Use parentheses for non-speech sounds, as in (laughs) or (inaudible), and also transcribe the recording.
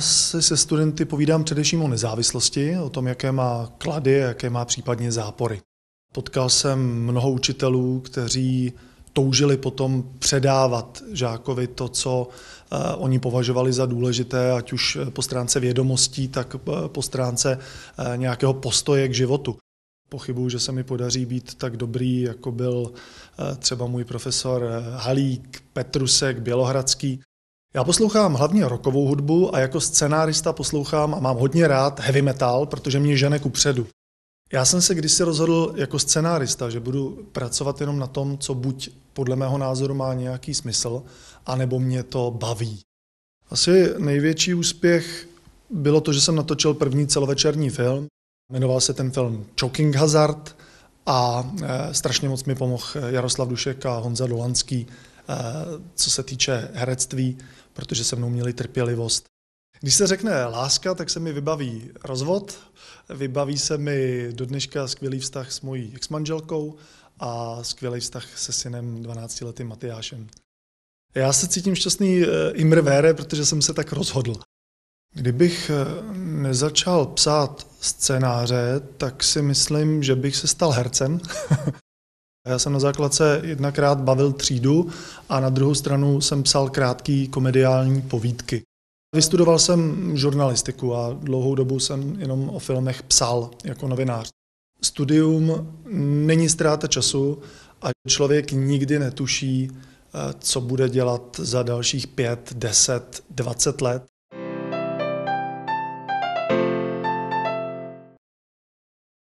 si se studenty povídám především o nezávislosti, o tom, jaké má klady, jaké má případně zápory. Potkal jsem mnoho učitelů, kteří toužili potom předávat žákovi to, co eh, oni považovali za důležité, ať už eh, po stránce vědomostí, tak eh, po stránce nějakého postoje k životu. Pochybuju, že se mi podaří být tak dobrý, jako byl třeba můj profesor Halík, Petrusek, Bělohradský. Já poslouchám hlavně rokovou hudbu a jako scenárista poslouchám a mám hodně rád heavy metal, protože mě žene kupředu. Já jsem se kdysi rozhodl jako scenárista, že budu pracovat jenom na tom, co buď podle mého názoru má nějaký smysl, anebo mě to baví. Asi největší úspěch bylo to, že jsem natočil první celovečerní film. Jmenoval se ten film Choking Hazard a e, strašně moc mi pomohl Jaroslav Dušek a Honza Dolanský, Eh, co se týče herectví, protože se mnou měli trpělivost. Když se řekne láska, tak se mi vybaví rozvod, vybaví se mi do dneška skvělý vztah s mojí exmanželkou a skvělý vztah se synem 12-letým Matyášem. Já se cítím šťastný eh, i mrvére, protože jsem se tak rozhodl. Kdybych eh, nezačal psát scénáře, tak si myslím, že bych se stal hercem, (laughs) já jsem na základce jednakrát bavil třídu a na druhou stranu jsem psal krátké komediální povídky. Vystudoval jsem žurnalistiku a dlouhou dobu jsem jenom o filmech psal jako novinář. Studium není ztráta času a člověk nikdy netuší, eh, co bude dělat za dalších 5, 10, 20 let.